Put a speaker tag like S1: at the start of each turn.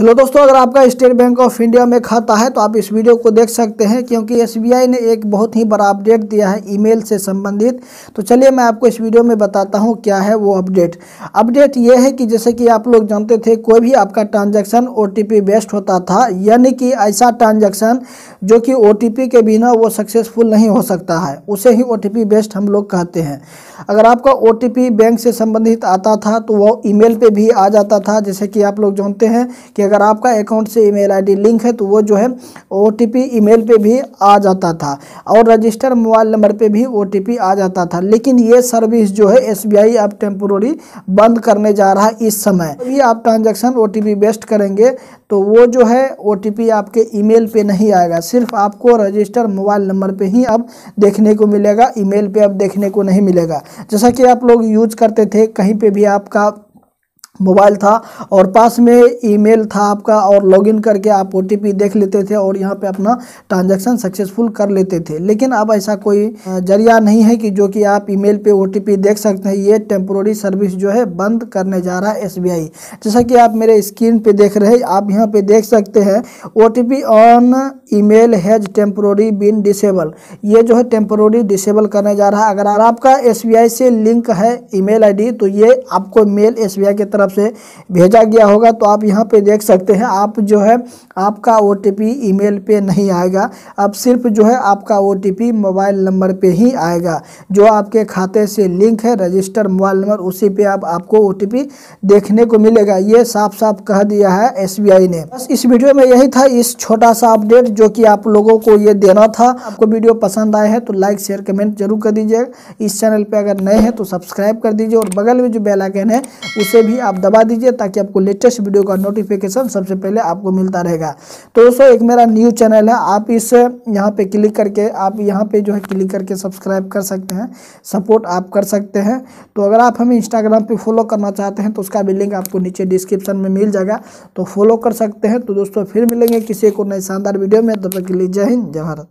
S1: hello दोस्तों अगर आपका स्टेट बैंक ऑफ इंडिया में खाता है तो आप इस वीडियो को देख सकते हैं क्योंकि एसबीआई ने एक बहुत ही बड़ा अपडेट दिया है ईमेल से संबंधित तो चलिए मैं आपको इस वीडियो में बताता हूं क्या है वो अपडेट अपडेट ये है कि जैसे कि आप लोग जानते थे कोई भी आपका ट्रांजेक्शन ओ बेस्ड होता था यानी कि ऐसा ट्रांजेक्शन जो कि ओ के बिना वो सक्सेसफुल नहीं हो सकता है उसे ही ओ बेस्ड हम लोग कहते हैं अगर आपका ओ बैंक से संबंधित आता था तो वो ई मेल भी आ जाता था जैसे कि आप लोग जानते हैं कि अगर आपका अकाउंट से ईमेल आईडी लिंक है तो वो जो है ओटीपी ईमेल पे भी आ जाता था और रजिस्टर मोबाइल नंबर पे भी ओटीपी आ जाता था लेकिन ये सर्विस जो है एसबीआई अब टेम्पोरी बंद करने जा रहा है इस समय ये आप ट्रांजेक्शन ओ बेस्ट करेंगे तो वो जो है ओ आपके ई मेल नहीं आएगा सिर्फ आपको रजिस्टर मोबाइल नंबर पर ही अब देखने को मिलेगा ई मेल अब देखने को नहीं मिलेगा जैसा कि आप लोग यूज करते थे कहीं पे भी आपका मोबाइल था और पास में ईमेल था आपका और लॉगिन करके आप ओ देख लेते थे और यहाँ पे अपना ट्रांजैक्शन सक्सेसफुल कर लेते थे लेकिन अब ऐसा कोई जरिया नहीं है कि जो कि आप ईमेल पे ओ देख सकते हैं ये टेम्प्रोरी सर्विस जो है बंद करने जा रहा है एस जैसा कि आप मेरे स्क्रीन पर देख रहे आप यहाँ पर देख सकते हैं O on E has temporary been disabled ये जो है टेम्प्रोरी डिसेबल करने जा रहा है अगर आपका एस से लिंक है ई मेल तो ये आपको मेल एस की तरफ तरफ से भेजा गया होगा तो आप यहाँ पे देख सकते हैं आप जो है आपका ओ ईमेल पे नहीं आएगा अब सिर्फ जो है आपका ओ मोबाइल नंबर पे ही आएगा जो आपके खाते से लिंक है रजिस्टर मोबाइल नंबर उसी पे आप आपको ओ देखने को मिलेगा ये साफ साफ कह दिया है एस ने बस इस वीडियो में यही था इस छोटा सा अपडेट जो कि आप लोगों को ये देना था आपको वीडियो पसंद आए हैं तो लाइक शेयर कमेंट जरूर कर दीजिएगा इस चैनल पर अगर नए हैं तो सब्सक्राइब कर दीजिए और बगल में जो बेलाइकन है उसे भी आप दबा दीजिए ताकि आपको लेटेस्ट वीडियो का नोटिफिकेशन सबसे पहले आपको मिलता रहेगा तो दोस्तों एक मेरा न्यूज़ चैनल है आप इस यहाँ पे क्लिक करके आप यहाँ पे जो है क्लिक करके सब्सक्राइब कर सकते हैं सपोर्ट आप कर सकते हैं तो अगर आप हमें इंस्टाग्राम पर फॉलो करना चाहते हैं तो उसका भी लिंक आपको नीचे डिस्क्रिप्शन में मिल जाएगा तो फॉलो कर सकते हैं तो दोस्तों फिर मिलेंगे किसी को नई शानदार वीडियो में तब तक के लिए जय हिंद जय भारत